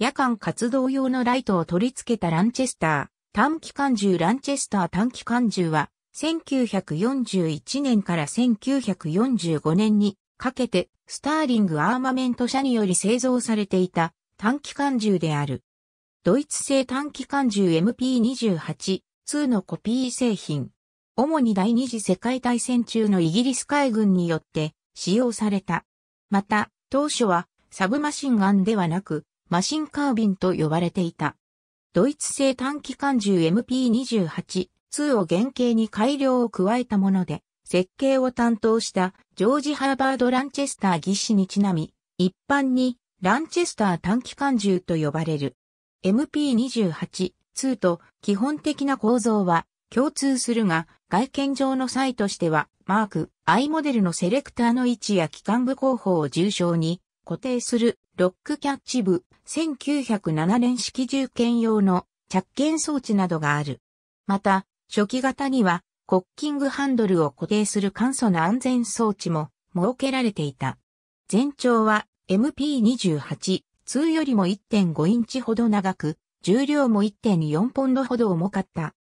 夜間活動用のライトを取り付けたランチェスター、短期間銃ランチェスター短期間銃は、1941年から1945年にかけて、スターリングアーマメント社により製造されていた短期間銃である。ドイツ製短期間銃 MP28-2 のコピー製品。主に第二次世界大戦中のイギリス海軍によって使用された。また、当初はサブマシンガンではなく、マシンカービンと呼ばれていた。ドイツ製短期間銃 MP28-2 を原型に改良を加えたもので、設計を担当したジョージ・ハーバード・ランチェスター技師にちなみ、一般にランチェスター短期間銃と呼ばれる。MP28-2 と基本的な構造は共通するが、外見上の際としては、マーク、I モデルのセレクターの位置や機関部工法を重症に固定するロックキャッチ部、1907年式銃剣用の着剣装置などがある。また、初期型には、コッキングハンドルを固定する簡素な安全装置も設けられていた。全長は MP28、2よりも1.5インチほど長く、重量も1.4ポンドほど重かった。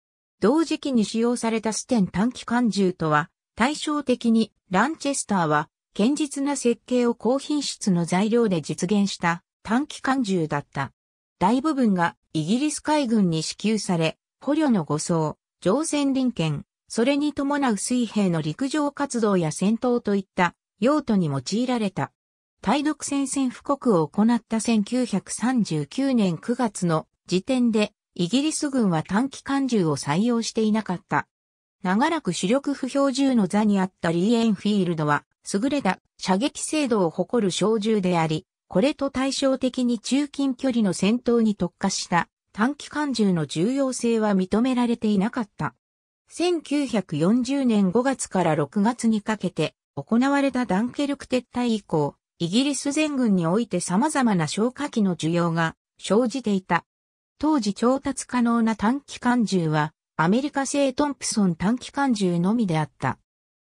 同時期に使用されたステン短期間銃とは、対照的にランチェスターは堅実な設計を高品質の材料で実現した短期間銃だった。大部分がイギリス海軍に支給され、捕虜の護送、乗船臨検、それに伴う水兵の陸上活動や戦闘といった用途に用いられた。対独戦線布告を行った1939年9月の時点で、イギリス軍は短期間銃を採用していなかった。長らく主力不評銃の座にあったリーエンフィールドは、優れた射撃精度を誇る小銃であり、これと対照的に中近距離の戦闘に特化した短期間銃の重要性は認められていなかった。1940年5月から6月にかけて行われたダンケルク撤退以降、イギリス全軍において様々な消火器の需要が生じていた。当時調達可能な短期間銃はアメリカ製トンプソン短期間銃のみであった。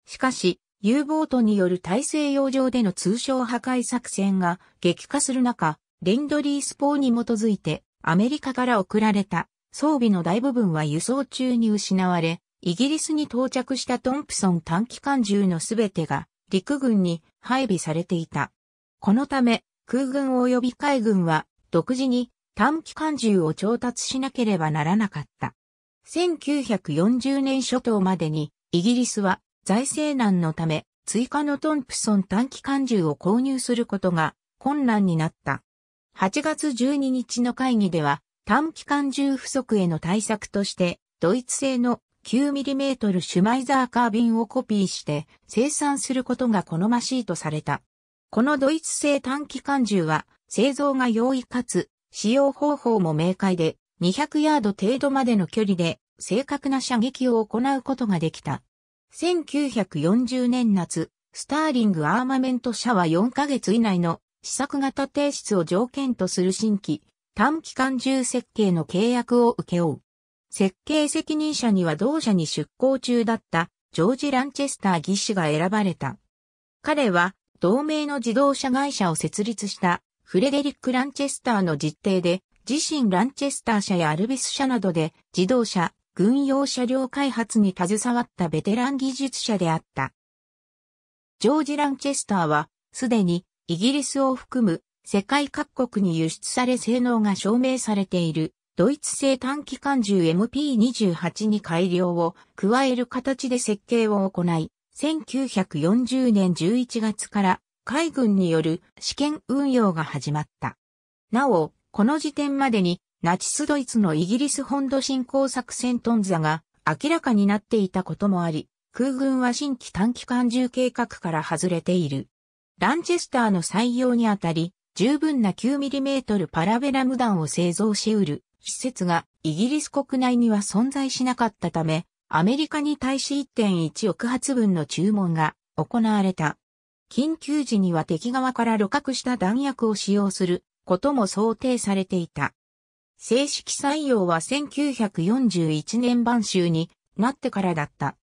しかし、U ボートによる大西洋上での通商破壊作戦が激化する中、レンドリースポーに基づいてアメリカから送られた装備の大部分は輸送中に失われ、イギリスに到着したトンプソン短期間銃のすべてが陸軍に配備されていた。このため空軍及び海軍は独自に短期間銃を調達しなければならなかった。1940年初頭までにイギリスは財政難のため、追加のトンプソン短期間銃を購入することが困難になった。8月12日の会議では、短期間銃不足への対策として、ドイツ製の 9mm シュマイザーカービンをコピーして生産することが好ましいとされた。このドイツ製短期間銃は製造が容易かつ使用方法も明快で200ヤード程度までの距離で正確な射撃を行うことができた。1940年夏、スターリングアーマメント社は4ヶ月以内の試作型提出を条件とする新規短期間中設計の契約を受け負う。設計責任者には同社に出向中だったジョージ・ランチェスター技師が選ばれた。彼は同盟の自動車会社を設立したフレデリック・ランチェスターの実定で自身ランチェスター社やアルビス社などで自動車、軍用車両開発に携わったベテラン技術者であった。ジョージ・ランチェスターは、すでにイギリスを含む世界各国に輸出され性能が証明されているドイツ製短期間銃 MP28 に改良を加える形で設計を行い、1940年11月から海軍による試験運用が始まった。なお、この時点までにナチスドイツのイギリス本土侵攻作戦トンザが明らかになっていたこともあり、空軍は新規短期間中計画から外れている。ランチェスターの採用にあたり、十分な 9mm パラベラム弾を製造し得る施設がイギリス国内には存在しなかったため、アメリカに対し1.1億発分の注文が行われた。緊急時には敵側から露獲した弾薬を使用することも想定されていた。正式採用は1941年晩秋になってからだった。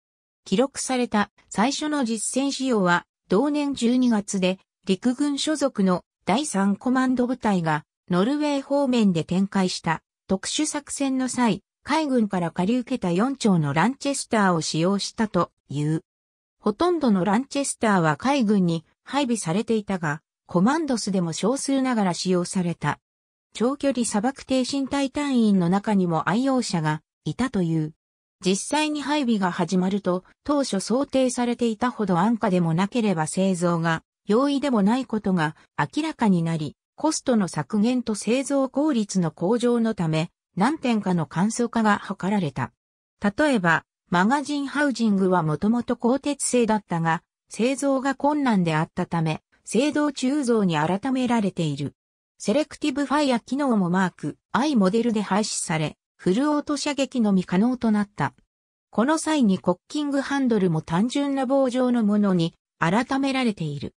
記録された最初の実践使用は同年12月で陸軍所属の第3コマンド部隊がノルウェー方面で展開した特殊作戦の際、海軍から借り受けた4丁のランチェスターを使用したという。ほとんどのランチェスターは海軍に配備されていたが、コマンドスでも少数ながら使用された。長距離砂漠低身体隊員の中にも愛用者がいたという。実際に配備が始まると、当初想定されていたほど安価でもなければ製造が容易でもないことが明らかになり、コストの削減と製造効率の向上のため、何点かの簡素化が図られた。例えば、マガジンハウジングはもともと鋼鉄製だったが、製造が困難であったため、制造鋳造に改められている。セレクティブファイア機能もマーク I モデルで廃止され、フルオート射撃のみ可能となった。この際にコッキングハンドルも単純な棒状のものに改められている。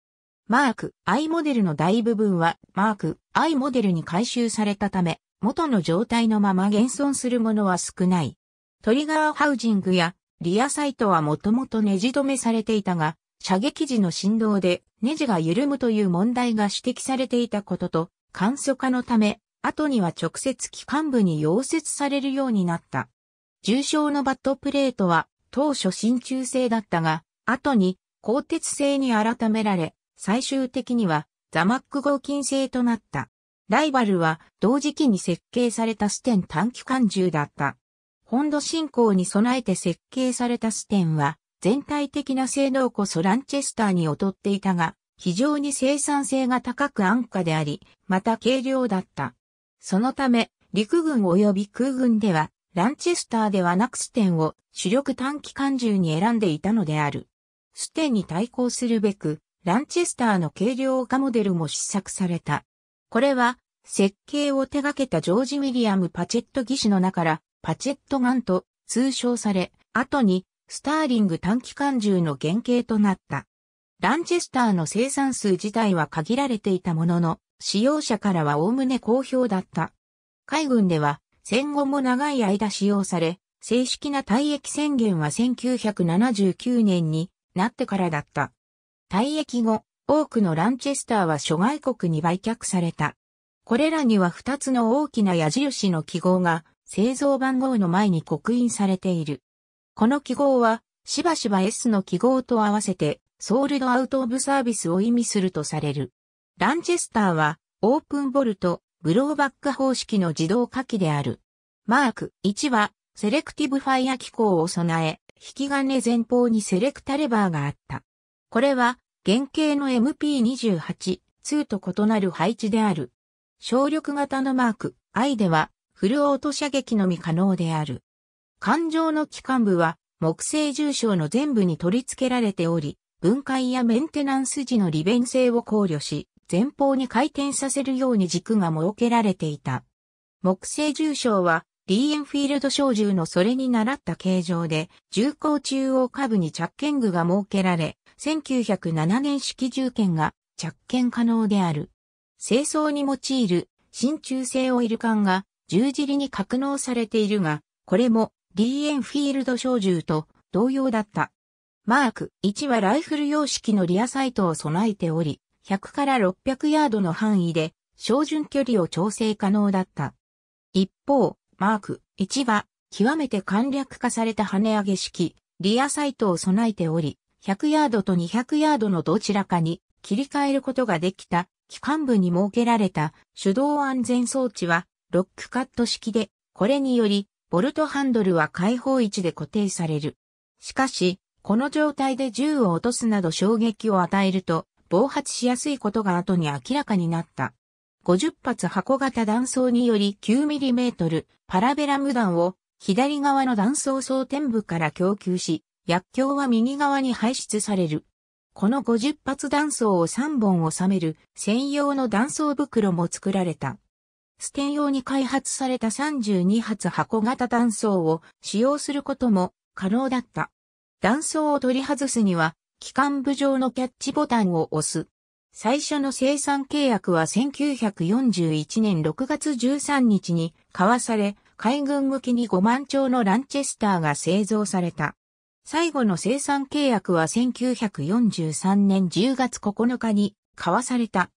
マーク I モデルの大部分はマーク I モデルに回収されたため、元の状態のまま現存するものは少ない。トリガーハウジングやリアサイトはもともとネジ止めされていたが、射撃時の振動でネジが緩むという問題が指摘されていたことと、簡素化のため、後には直接機関部に溶接されるようになった。重症のバットプレートは当初真鍮製だったが、後に鋼鉄製に改められ、最終的にはザマック合金製となった。ライバルは同時期に設計されたステン短期間銃だった。本土進行に備えて設計されたステンは全体的な性能こそランチェスターに劣っていたが、非常に生産性が高く安価であり、また軽量だった。そのため、陸軍及び空軍では、ランチェスターではなくステンを主力短期間銃に選んでいたのである。ステンに対抗するべく、ランチェスターの軽量化モデルも試作された。これは、設計を手掛けたジョージ・ウィリアム・パチェット技師の名から、パチェットガンと通称され、後に、スターリング短期間銃の原型となった。ランチェスターの生産数自体は限られていたものの、使用者からはおおむね好評だった。海軍では戦後も長い間使用され、正式な退役宣言は1979年になってからだった。退役後、多くのランチェスターは諸外国に売却された。これらには2つの大きな矢印の記号が製造番号の前に刻印されている。この記号はしばしば S の記号と合わせてソールドアウトオブサービスを意味するとされる。ランチェスターは、オープンボルト、ブローバック方式の自動火器である。マーク1は、セレクティブファイア機構を備え、引き金前方にセレクタレバーがあった。これは、原型の MP28、2と異なる配置である。省力型のマーク I では、フルオート射撃のみ可能である。艦上の機関部は、木製重傷の全部に取り付けられており、分解やメンテナンス時の利便性を考慮し、前方に回転させるように軸が設けられていた。木製重傷は、リーエンフィールド小銃のそれに倣った形状で、重口中央下部に着剣具が設けられ、1907年式銃剣が着剣可能である。清掃に用いる真鍮製オイル缶が十字理に格納されているが、これもリーエンフィールド小銃と同様だった。マーク1はライフル様式のリアサイトを備えており、100から600ヤードの範囲で照準距離を調整可能だった。一方、マーク1は極めて簡略化された跳ね上げ式、リアサイトを備えており、100ヤードと200ヤードのどちらかに切り替えることができた機関部に設けられた手動安全装置はロックカット式で、これによりボルトハンドルは開放位置で固定される。しかし、この状態で銃を落とすなど衝撃を与えると、暴発しやすいことが後に明らかになった。50発箱型弾倉により 9mm パラベラム弾を左側の弾倉装填部から供給し、薬莢は右側に排出される。この50発弾倉を3本収める専用の弾倉袋も作られた。ステン用に開発された32発箱型弾倉を使用することも可能だった。断層を取り外すには、機関部上のキャッチボタンを押す。最初の生産契約は1941年6月13日に交わされ、海軍向きに5万丁のランチェスターが製造された。最後の生産契約は1943年10月9日に交わされた。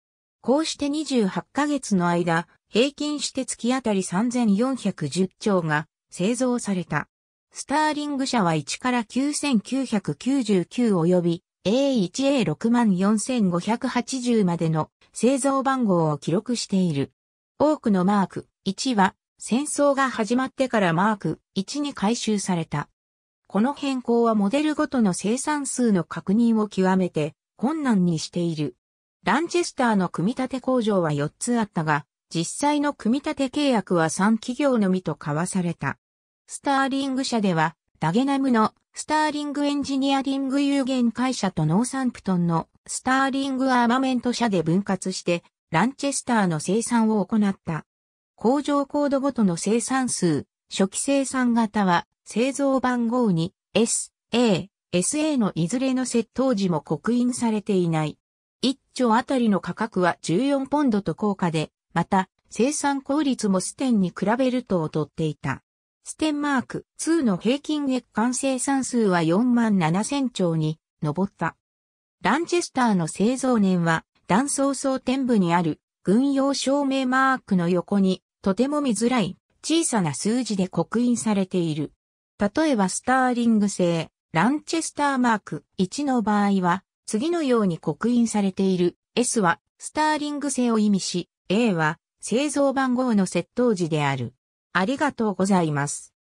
こうして28ヶ月の間、平均して月あたり3410丁が製造された。スターリング社は1から9999及び A1A64580 までの製造番号を記録している。多くのマーク1は戦争が始まってからマーク1に回収された。この変更はモデルごとの生産数の確認を極めて困難にしている。ランチェスターの組み立て工場は4つあったが、実際の組み立て契約は3企業のみと交わされた。スターリング社では、ダゲナムのスターリングエンジニアリング有限会社とノーサンプトンのスターリングアーマメント社で分割して、ランチェスターの生産を行った。工場コードごとの生産数、初期生産型は、製造番号に S、A、SA のいずれの窃盗時も刻印されていない。1丁あたりの価格は14ポンドと高価で、また、生産効率もステンに比べると劣っていた。ステンマーク2の平均月間生産数は4万7000兆に上った。ランチェスターの製造年は、断層総天部にある軍用証明マークの横に、とても見づらい小さな数字で刻印されている。例えばスターリング製、ランチェスターマーク1の場合は、次のように刻印されている S はスターリング製を意味し、A は製造番号の窃盗時である。ありがとうございます。